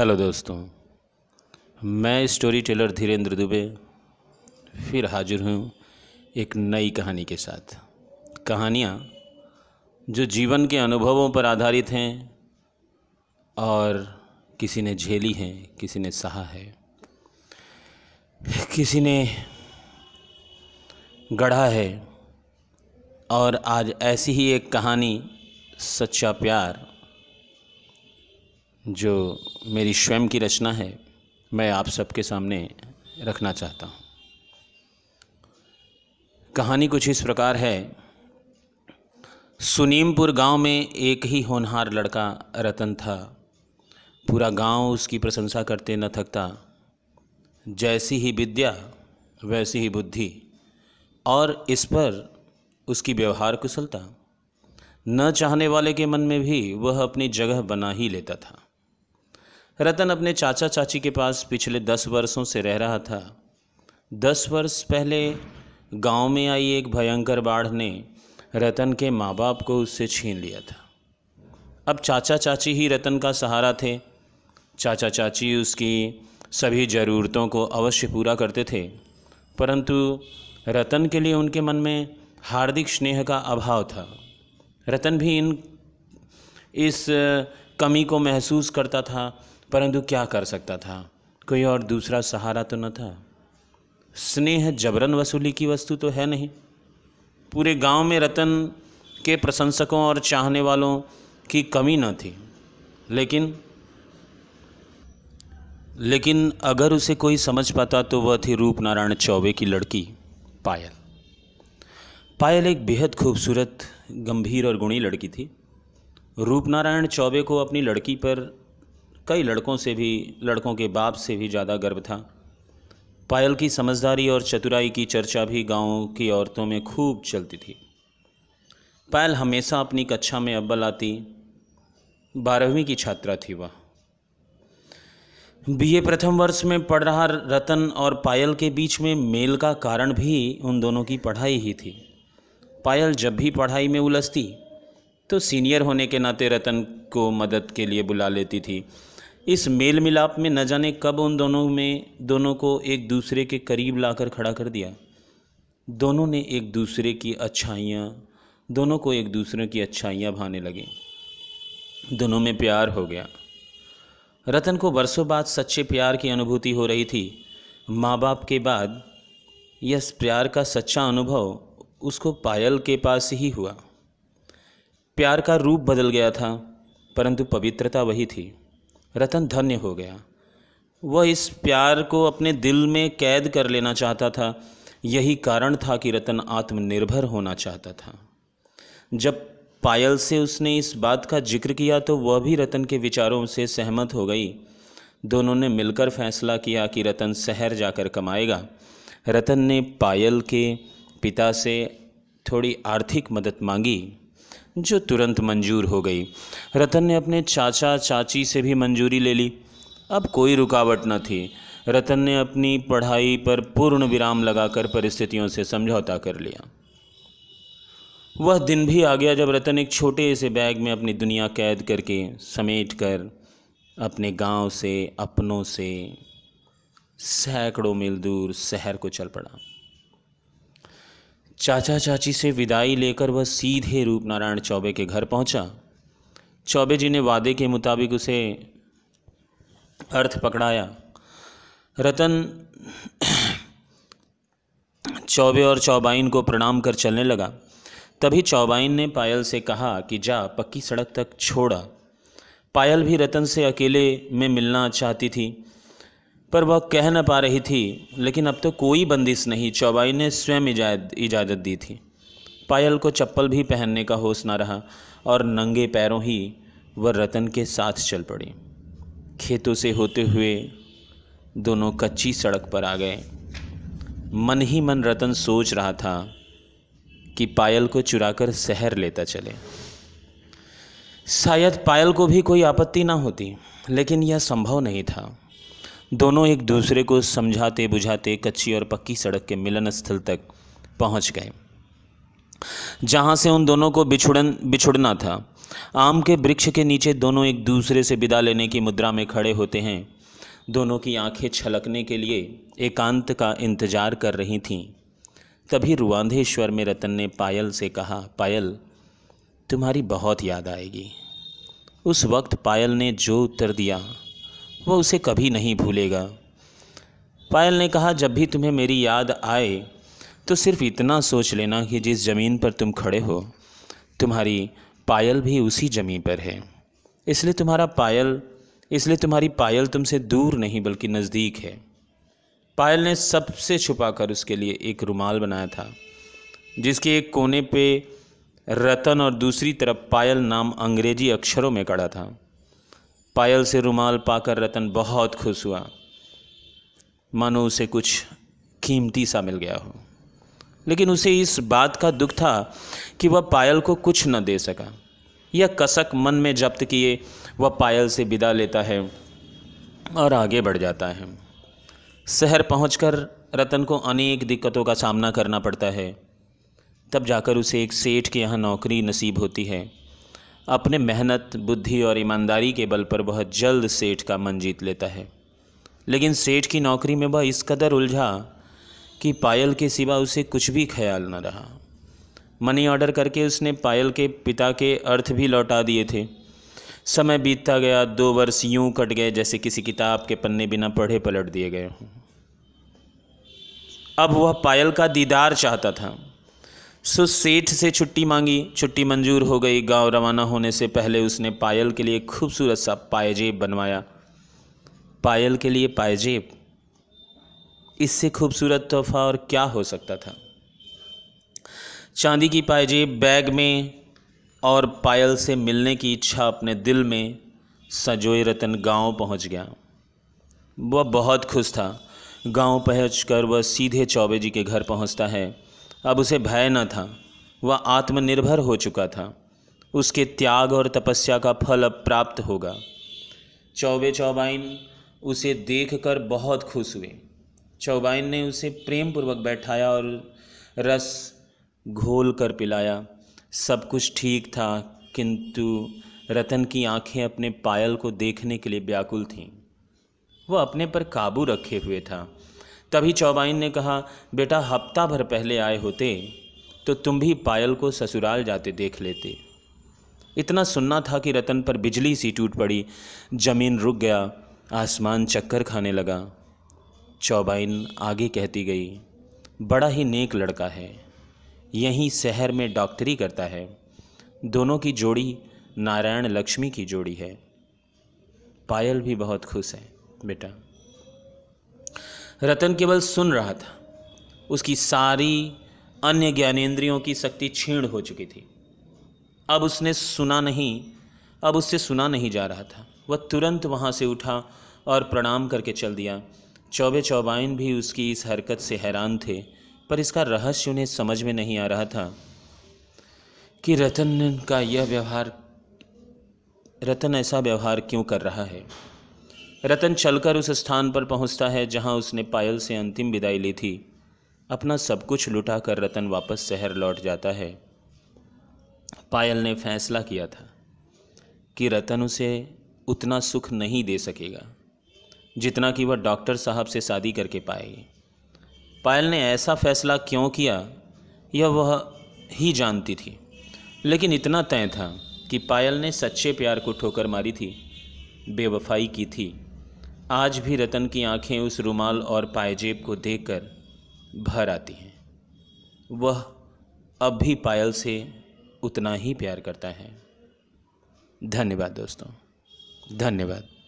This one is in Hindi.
हेलो दोस्तों मैं स्टोरी टेलर धीरेन्द्र दुबे फिर हाजिर हूँ एक नई कहानी के साथ कहानियाँ जो जीवन के अनुभवों पर आधारित हैं और किसी ने झेली हैं किसी ने सहा है किसी ने गढ़ा है और आज ऐसी ही एक कहानी सच्चा प्यार जो मेरी स्वयं की रचना है मैं आप सबके सामने रखना चाहता हूँ कहानी कुछ इस प्रकार है सुनीमपुर गांव में एक ही होनहार लड़का रतन था पूरा गांव उसकी प्रशंसा करते न थकता जैसी ही विद्या वैसी ही बुद्धि और इस पर उसकी व्यवहार कुशलता न चाहने वाले के मन में भी वह अपनी जगह बना ही लेता था रतन अपने चाचा चाची के पास पिछले दस वर्षों से रह रहा था दस वर्ष पहले गांव में आई एक भयंकर बाढ़ ने रतन के माँ बाप को उससे छीन लिया था अब चाचा चाची ही रतन का सहारा थे चाचा चाची उसकी सभी ज़रूरतों को अवश्य पूरा करते थे परंतु रतन के लिए उनके मन में हार्दिक स्नेह का अभाव था रतन भी इन इस कमी को महसूस करता था परंतु क्या कर सकता था कोई और दूसरा सहारा तो न था स्नेह जबरन वसूली की वस्तु तो है नहीं पूरे गांव में रतन के प्रशंसकों और चाहने वालों की कमी न थी लेकिन लेकिन अगर उसे कोई समझ पाता तो वह थी रूप नारायण चौबे की लड़की पायल पायल एक बेहद खूबसूरत गंभीर और गुणी लड़की थी रूप नारायण चौबे को अपनी लड़की पर कई लड़कों से भी लड़कों के बाप से भी ज़्यादा गर्व था पायल की समझदारी और चतुराई की चर्चा भी गाँव की औरतों में खूब चलती थी पायल हमेशा अपनी कक्षा में अव्वल आती बारहवीं की छात्रा थी वह बीए प्रथम वर्ष में पढ़ रहा रतन और पायल के बीच में मेल का कारण भी उन दोनों की पढ़ाई ही थी पायल जब भी पढ़ाई में उलझती तो सीनियर होने के नाते रतन को मदद के लिए बुला लेती थी इस मेल मिलाप में न जाने कब उन दोनों में दोनों को एक दूसरे के करीब लाकर खड़ा कर दिया दोनों ने एक दूसरे की अच्छाइयाँ दोनों को एक दूसरे की अच्छाइयाँ भाने लगे दोनों में प्यार हो गया रतन को बरसों बाद सच्चे प्यार की अनुभूति हो रही थी माँ बाप के बाद यह प्यार का सच्चा अनुभव उसको पायल के पास ही हुआ प्यार का रूप बदल गया था परंतु पवित्रता वही थी रतन धन्य हो गया वह इस प्यार को अपने दिल में कैद कर लेना चाहता था यही कारण था कि रतन आत्मनिर्भर होना चाहता था जब पायल से उसने इस बात का जिक्र किया तो वह भी रतन के विचारों से सहमत हो गई दोनों ने मिलकर फैसला किया कि रतन शहर जाकर कमाएगा रतन ने पायल के पिता से थोड़ी आर्थिक मदद मांगी जो तुरंत मंजूर हो गई रतन ने अपने चाचा चाची से भी मंजूरी ले ली अब कोई रुकावट न थी रतन ने अपनी पढ़ाई पर पूर्ण विराम लगाकर परिस्थितियों से समझौता कर लिया वह दिन भी आ गया जब रतन एक छोटे से बैग में अपनी दुनिया कैद करके समेट कर अपने गांव से अपनों से सैकड़ों मील दूर शहर को चल पड़ा चाचा चाची से विदाई लेकर वह सीधे रूपनारायण चौबे के घर पहुंचा। चौबे जी ने वादे के मुताबिक उसे अर्थ पकड़ाया रतन चौबे और चौबाइन को प्रणाम कर चलने लगा तभी चौबाइन ने पायल से कहा कि जा पक्की सड़क तक छोड़ा पायल भी रतन से अकेले में मिलना चाहती थी पर वह कह न पा रही थी लेकिन अब तो कोई बंदिश नहीं चौबाई ने स्वयं इजाद इजाज़त दी थी पायल को चप्पल भी पहनने का होश ना रहा और नंगे पैरों ही वह रतन के साथ चल पड़ी खेतों से होते हुए दोनों कच्ची सड़क पर आ गए मन ही मन रतन सोच रहा था कि पायल को चुराकर शहर लेता चले शायद पायल को भी कोई आपत्ति ना होती लेकिन यह संभव नहीं था दोनों एक दूसरे को समझाते बुझाते कच्ची और पक्की सड़क के मिलन स्थल तक पहुंच गए जहां से उन दोनों को बिछुड़न बिछुड़ना था आम के वृक्ष के नीचे दोनों एक दूसरे से विदा लेने की मुद्रा में खड़े होते हैं दोनों की आंखें छलकने के लिए एकांत का इंतजार कर रही थीं तभी रुआंधेश्वर में रतन ने पायल से कहा पायल तुम्हारी बहुत याद आएगी उस वक्त पायल ने जो उत्तर दिया वह उसे कभी नहीं भूलेगा पायल ने कहा जब भी तुम्हें मेरी याद आए तो सिर्फ इतना सोच लेना कि जिस ज़मीन पर तुम खड़े हो तुम्हारी पायल भी उसी ज़मीन पर है इसलिए तुम्हारा पायल इसलिए तुम्हारी पायल तुमसे दूर नहीं बल्कि नज़दीक है पायल ने सबसे छुपाकर उसके लिए एक रुमाल बनाया था जिसके एक कोने पे रतन और दूसरी तरफ पायल नाम अंग्रेजी अक्षरों में कड़ा था पायल से रुमाल पाकर रतन बहुत खुश हुआ मानो उसे कुछ कीमती सा मिल गया हो लेकिन उसे इस बात का दुख था कि वह पायल को कुछ न दे सका यह कसक मन में जब्त किए वह पायल से विदा लेता है और आगे बढ़ जाता है शहर पहुंचकर रतन को अनेक दिक्कतों का सामना करना पड़ता है तब जाकर उसे एक सेठ के यहाँ नौकरी नसीब होती है अपने मेहनत बुद्धि और ईमानदारी के बल पर बहुत जल्द सेठ का मन जीत लेता है लेकिन सेठ की नौकरी में वह इस कदर उलझा कि पायल के सिवा उसे कुछ भी ख्याल न रहा मनी ऑर्डर करके उसने पायल के पिता के अर्थ भी लौटा दिए थे समय बीतता गया दो वर्ष यूं कट गए जैसे किसी किताब के पन्ने बिना पढ़े पलट दिए गए हों अब वह पायल का दीदार चाहता था सो सेठ से छुट्टी मांगी छुट्टी मंजूर हो गई गांव रवाना होने से पहले उसने पायल के लिए खूबसूरत सा पायजेब बनवाया पायल के लिए पायजेब इससे खूबसूरत तोहफा और क्या हो सकता था चांदी की पायजेब बैग में और पायल से मिलने की इच्छा अपने दिल में सजोए रतन गांव पहुंच गया वह बहुत खुश था गांव पहुंचकर वह सीधे चौबे जी के घर पहुंचता है अब उसे भय न था वह आत्मनिर्भर हो चुका था उसके त्याग और तपस्या का फल अब प्राप्त होगा चौबे चौबाइन उसे देखकर बहुत खुश हुए चौबाइन ने उसे प्रेम पूर्वक बैठाया और रस घोल कर पिलाया सब कुछ ठीक था किंतु रतन की आंखें अपने पायल को देखने के लिए व्याकुल थीं वह अपने पर काबू रखे हुए था तभी चौबाइन ने कहा बेटा हफ्ता भर पहले आए होते तो तुम भी पायल को ससुराल जाते देख लेते इतना सुनना था कि रतन पर बिजली सी टूट पड़ी जमीन रुक गया आसमान चक्कर खाने लगा चौबाइन आगे कहती गई बड़ा ही नेक लड़का है यहीं शहर में डॉक्टरी करता है दोनों की जोड़ी नारायण लक्ष्मी की जोड़ी है पायल भी बहुत खुश है बेटा रतन केवल सुन रहा था उसकी सारी अन्य ज्ञानेंद्रियों की शक्ति छीण हो चुकी थी अब उसने सुना नहीं अब उससे सुना नहीं जा रहा था वह तुरंत वहाँ से उठा और प्रणाम करके चल दिया चौबे चौबाइन भी उसकी इस हरकत से हैरान थे पर इसका रहस्य उन्हें समझ में नहीं आ रहा था कि रतन का यह व्यवहार रतन ऐसा व्यवहार क्यों कर रहा है रतन चलकर उस स्थान पर पहुंचता है जहां उसने पायल से अंतिम विदाई ली थी अपना सब कुछ लुटा कर रतन वापस शहर लौट जाता है पायल ने फैसला किया था कि रतन उसे उतना सुख नहीं दे सकेगा जितना कि वह डॉक्टर साहब से शादी करके पाएगी पायल ने ऐसा फैसला क्यों किया यह वह ही जानती थी लेकिन इतना तय था कि पायल ने सच्चे प्यार को ठोकर मारी थी बेवफाई की थी आज भी रतन की आंखें उस रुमाल और पायजेब को देखकर भर आती हैं वह अब भी पायल से उतना ही प्यार करता है धन्यवाद दोस्तों धन्यवाद